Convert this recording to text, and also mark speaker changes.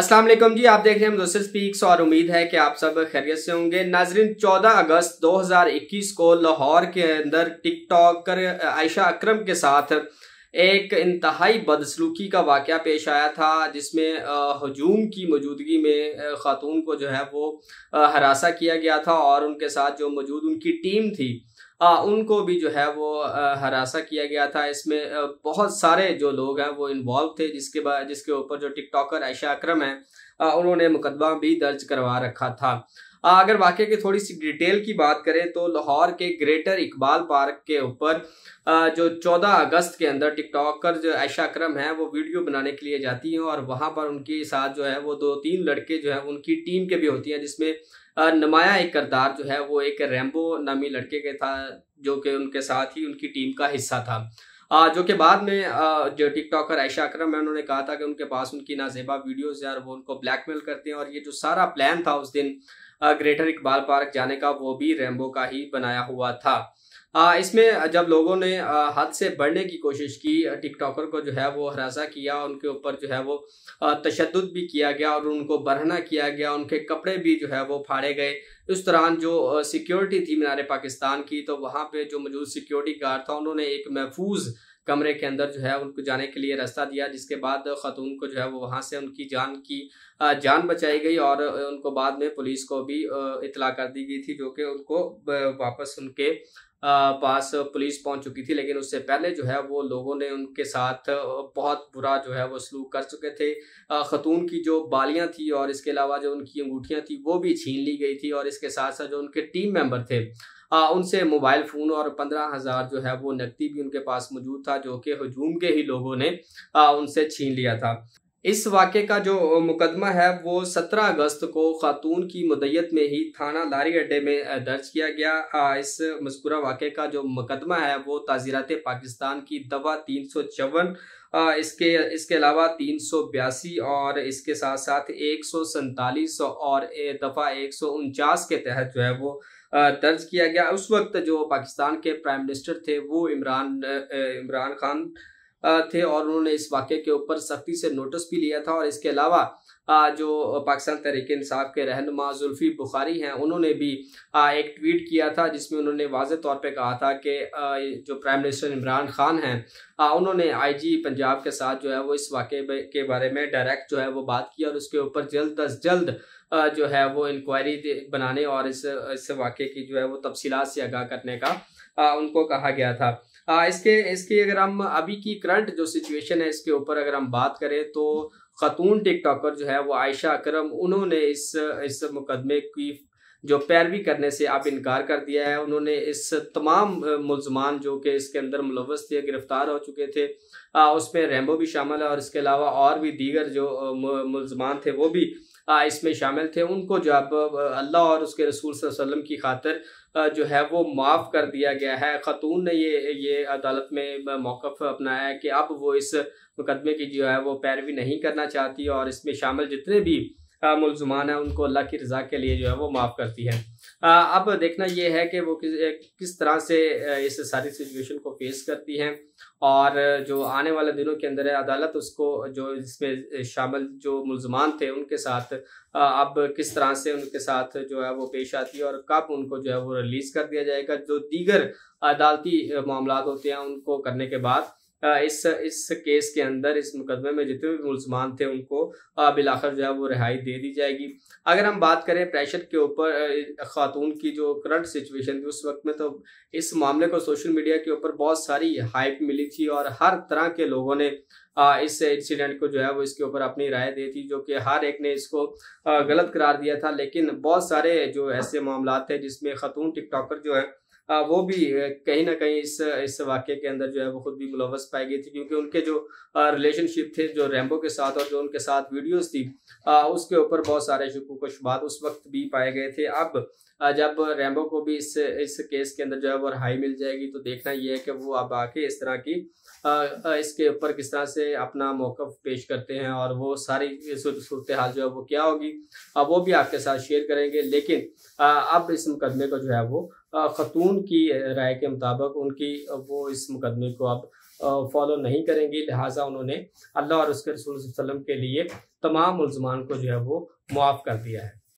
Speaker 1: असलम जी आप देख रहे हैं मुदसर स्पीक्स और उम्मीद है कि आप सब खैरियत से होंगे नाजरीन 14 अगस्त 2021 को लाहौर के अंदर टिकटॉकर आयशा अकरम के साथ एक इंतहाई बदसलूकी का वाक़ पेश आया था जिसमें हजूम की मौजूदगी में ख़ातून को जो है वो हरासा किया गया था और उनके साथ जो मौजूद उनकी टीम थी आ, उनको भी जो है वो हरासा किया गया था इसमें बहुत सारे जो लोग हैं वो इन्वॉल्व थे जिसके बाद जिसके ऊपर जो टिकटॉकर ऐशा अक्रम है आ, उन्होंने मुकदमा भी दर्ज करवा रखा था अगर वाकई की थोड़ी सी डिटेल की बात करें तो लाहौर के ग्रेटर इकबाल पार्क के ऊपर जो 14 अगस्त के अंदर टिकटॉकर जो ऐशा अक्रम है वो वीडियो बनाने के लिए जाती हैं और वहाँ पर उनके साथ जो है वो दो तीन लड़के जो है उनकी टीम के भी होती हैं जिसमें नमाया एक करदार जो है वो एक रैम्बो नामी लड़के के था जो कि उनके साथ ही उनकी टीम का हिस्सा था जो कि बाद में जो टिकटॉकर ऐशा अक्रम है उन्होंने कहा था कि उनके पास उनकी नाजेबा वीडियोज़ यार और वो उनको ब्लैकमेल करते हैं और ये जो सारा प्लान था उस दिन ग्रेटर इकबाल पार्क जाने का वो भी रेमबो का ही बनाया हुआ था आ, इसमें जब लोगों ने हद से बढ़ने की कोशिश की टिकटॉकर को जो है वो हरासा किया उनके ऊपर जो है वो तशद भी किया गया और उनको बरहना किया गया उनके कपड़े भी जो है वो फाड़े गए उस दौरान जो सिक्योरिटी थी मीनार पाकिस्तान की तो वहाँ पे जो मौजूद सिक्योरिटी गार्ड था उन्होंने एक महफूज कमरे के अंदर जो है उनको जाने के लिए रास्ता दिया जिसके बाद ख़तून को जो है वो वहाँ से उनकी जान की जान बचाई गई और उनको बाद में पुलिस को भी इतला कर दी गई थी जो कि उनको वापस उनके पास पुलिस पहुंच चुकी थी लेकिन उससे पहले जो है वो लोगों ने उनके साथ बहुत बुरा जो है वो सलूक कर चुके थे ख़तून की जो बालियां थी और इसके अलावा जो उनकी अंगूठियां थी वो भी छीन ली गई थी और इसके साथ साथ जो उनके टीम मेंबर थे आ, उनसे मोबाइल फ़ोन और पंद्रह हज़ार जो है वो नकदी भी उनके पास मौजूद था जो कि हजूम के ही लोगों ने आ, उनसे छीन लिया था इस वाक़े का जो मुकदमा है वो 17 अगस्त को खातून की मदयत में ही थाना लारी अड्डे में दर्ज किया गया इस मस्कुरा वाक़े का जो मुकदमा है वो ताज़ीरत पाकिस्तान की दवा तीन सौ चौवन इसके इसके अलावा तीन सौ बयासी और इसके साथ साथ एक सौ सैंतालीस और दफ़ा एक सौ उनचास के तहत जो है वो दर्ज किया गया उस वक्त जो पाकिस्तान के प्राइम मिनिस्टर थे वो इमरान इमरान खान थे और उन्होंने इस वाक्य के ऊपर सख्ती से नोटिस भी लिया था और इसके अलावा जो पाकिस्तान तहरीक इंसाफ के रहनमा जुल्फी बुखारी हैं उन्होंने भी एक ट्वीट किया था जिसमें उन्होंने वाज तौर पर कहा था कि जो प्राइम मिनिस्टर इमरान खान हैं उन्होंने आईजी पंजाब के साथ जो है वो इस वाक़े के बारे में डायरेक्ट जो है वो बात की और उसके ऊपर जल्द अज जल्द जो है वो इंक्वायरी बनाने और इस इस वाक़े की जो है वो तफसीत से आगाह करने का आ, उनको कहा गया था आ, इसके इसकी अगर हम अभी की करंट जो सिचुएशन है इसके ऊपर अगर हम बात करें तो खातून टिकटॉकर जो है वो आयशा अकरम उन्होंने इस इस मुकदमे की जो पैरवी करने से अब इनकार कर दिया है उन्होंने इस तमाम मुलजमान जो कि इसके अंदर मुलवस थे गिरफ्तार हो चुके थे उसमें रेम्बो भी शामिल है और इसके अलावा और भी दीगर जो मुलजमान थे वो भी इसमें शामिल थे उनको जो अब अल्लाह और उसके रसूल वसम की खातर जो है वो माफ़ कर दिया गया है ख़तून ने ये ये अदालत में मौक़ अपनाया है कि अब वो इस मुकदमे की जो है वो पैरवी नहीं करना चाहती और इसमें शामिल जितने भी मुलजमान हैं उनको अल्लाह की रजा के लिए जो है वो माफ़ करती है अब देखना यह है कि वो किस किस तरह से इस सारी सिचुएशन को फेस करती हैं और जो आने वाले दिनों के अंदर अदालत उसको जो इसमें शामिल जो मुलजमान थे उनके साथ अब किस तरह से उनके साथ जो है वो पेश आती है और कब उनको जो है वो रिलीज़ कर दिया जाएगा जो दीगर अदालती मामला होते हैं उनको करने के बाद इस इस केस के अंदर इस मुकदमे में जितने भी मुलजमान थे उनको बिलाखर जो है वो रिहाई दे दी जाएगी अगर हम बात करें प्रेशर के ऊपर खातून की जो करंट सिचुएशन थी उस वक्त में तो इस मामले को सोशल मीडिया के ऊपर बहुत सारी हाइप मिली थी और हर तरह के लोगों ने इस इंसिडेंट को जो है वो इसके ऊपर अपनी राय दी थी जो कि हर एक ने इसको गलत करार दिया था लेकिन बहुत सारे जो ऐसे मामला थे जिसमें खातून टिकटॉकर जो है वो भी कहीं ना कहीं इस इस वाक्य के अंदर जो है वो खुद भी मुलवस पाई गई थी क्योंकि उनके जो रिलेशनशिप थे जो रैम्बो के साथ और जो उनके साथ वीडियोस थी उसके ऊपर बहुत सारे शुकू को शुबात उस वक्त भी पाए गए थे अब जब रैम्बो को भी इस इस केस के अंदर जो है वो रहाई मिल जाएगी तो देखना यह है कि वो अब आके इस तरह की इसके ऊपर किस तरह से अपना मौकफ पेश करते हैं और वो सारी सूरत हाल जो है वो क्या होगी अब वो भी आपके साथ शेयर करेंगे लेकिन अब इस मुकदमे को जो है वो ख़तून की राय के मुताबिक उनकी वो इस मुकदमे को अब फॉलो नहीं करेंगी लिहाजा उन्होंने अल्लाह और उसके रसूल के लिए तमाम मुलजमान को जो है वो मुआफ़ कर दिया है